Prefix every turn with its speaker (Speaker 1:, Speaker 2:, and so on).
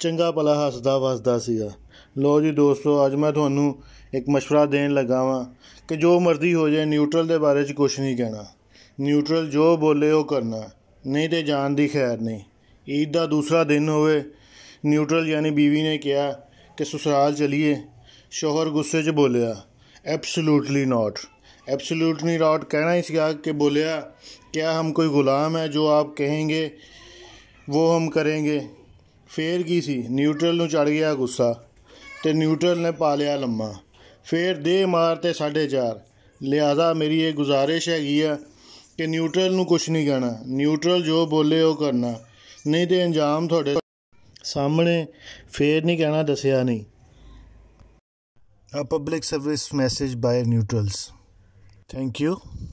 Speaker 1: ਚੰਗਾ ਭਲਾ ਹੱਸਦਾ ਵਸਦਾ ਸੀਗਾ ਲੋ ਜੀ ਦੋਸਤੋ ਅੱਜ ਮੈਂ ਤੁਹਾਨੂੰ ਇੱਕ مشورہ ਦੇਣ ਲੱਗਾ ਵਾਂ ਕਿ ਜੋ ਮਰਜ਼ੀ ਹੋ ਜਾਏ ਨਿਊਟਰਲ ਦੇ ਬਾਰੇ 'ਚ ਕੁਝ ਨਹੀਂ ਕਹਿਣਾ ਨਿਊਟਰਲ ਜੋ ਬੋਲੇ ਉਹ ਕਰਨਾ ਨਹੀਂ ਤੇ ਜਾਨ ਦੀ ਖੈਰ ਨਹੀਂ ਈਦ ਦਾ ਦੂਸਰਾ ਦਿਨ ਹੋਵੇ ਨਿਊਟਰਲ ਯਾਨੀ ਬੀਵੀ ਨੇ ਕਿਹਾ ਕਿ ਸੁਸਰਾਲ ਚਲੀਏ ਸ਼ੋਹਰ ਗੁੱਸੇ 'ਚ ਬੋਲਿਆ ਐਬਸੋਲੂਟਲੀ ਨਾਟ ਐਬਸੋਲੂਟਲੀ ਨਾਟ ਕਹਿਣਾ ਹੀ ਸੀਗਾ ਕਿ ਬੋਲਿਆ क्या ਹਮ ਕੋਈ ਗੁਲਾਮ ਹੈ ਜੋ ਆਪ ਕਹੇਂਗੇ ਉਹ ਹਮ ਕਰਾਂਗੇ ਫੇਰ ਕੀ ਸੀ ਨਿਊਟਰਲ ਨੂੰ ਚੜ ਗਿਆ ਗੁੱਸਾ ਤੇ ਨਿਊਟਰਲ ਨੇ ਪਾ ਲਿਆ ਲੰਮਾ ਫੇਰ ਦੇ ਮਾਰ ਤੇ ਚਾਰ ਲਿਆਦਾ ਮੇਰੀ ਇਹ ਗੁਜ਼ਾਰਿਸ਼ ਹੈਗੀ ਆ ਕਿ ਨਿਊਟਰਲ ਨੂੰ ਕੁਝ ਨਹੀਂ ਕਹਿਣਾ ਨਿਊਟਰਲ ਜੋ ਬੋਲੇ ਉਹ ਕਰਨਾ ਨਹੀਂ ਤੇ ਅੰਜਾਮ ਤੁਹਾਡੇ ਸਾਹਮਣੇ ਫੇਰ ਨਹੀਂ ਕਹਿਣਾ ਦੱਸਿਆ ਨਹੀਂ ਆ public service message by neutrals thank you